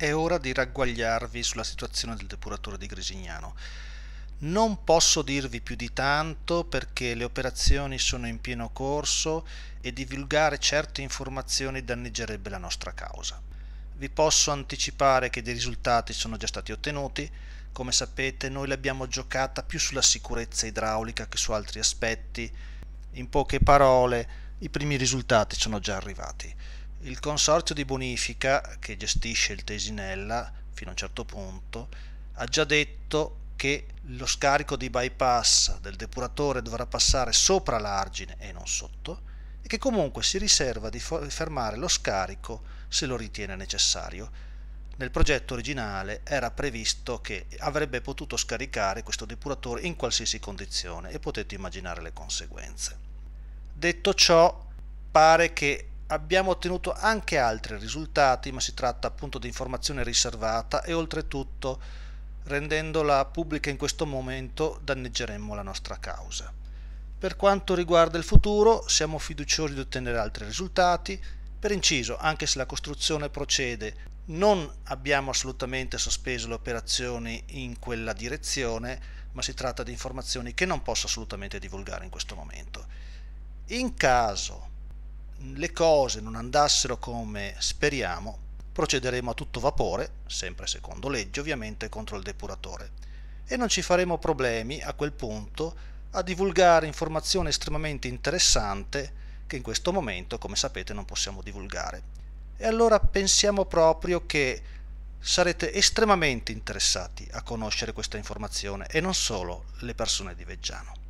È ora di ragguagliarvi sulla situazione del depuratore di Grisignano. Non posso dirvi più di tanto perché le operazioni sono in pieno corso e divulgare certe informazioni danneggerebbe la nostra causa. Vi posso anticipare che dei risultati sono già stati ottenuti, come sapete noi l'abbiamo giocata più sulla sicurezza idraulica che su altri aspetti. In poche parole, i primi risultati sono già arrivati. Il Consorzio di bonifica, che gestisce il Tesinella fino a un certo punto, ha già detto che lo scarico di bypass del depuratore dovrà passare sopra l'argine e non sotto, e che comunque si riserva di fermare lo scarico se lo ritiene necessario. Nel progetto originale era previsto che avrebbe potuto scaricare questo depuratore in qualsiasi condizione e potete immaginare le conseguenze. Detto ciò, pare che abbiamo ottenuto anche altri risultati, ma si tratta appunto di informazione riservata e oltretutto rendendola pubblica in questo momento danneggeremmo la nostra causa. Per quanto riguarda il futuro, siamo fiduciosi di ottenere altri risultati. Per inciso, anche se la costruzione procede, non abbiamo assolutamente sospeso le operazioni in quella direzione, ma si tratta di informazioni che non posso assolutamente divulgare in questo momento. In caso le cose non andassero come speriamo, procederemo a tutto vapore, sempre secondo legge ovviamente, contro il depuratore e non ci faremo problemi a quel punto a divulgare informazione estremamente interessante che in questo momento, come sapete, non possiamo divulgare. E allora pensiamo proprio che sarete estremamente interessati a conoscere questa informazione e non solo le persone di Veggiano.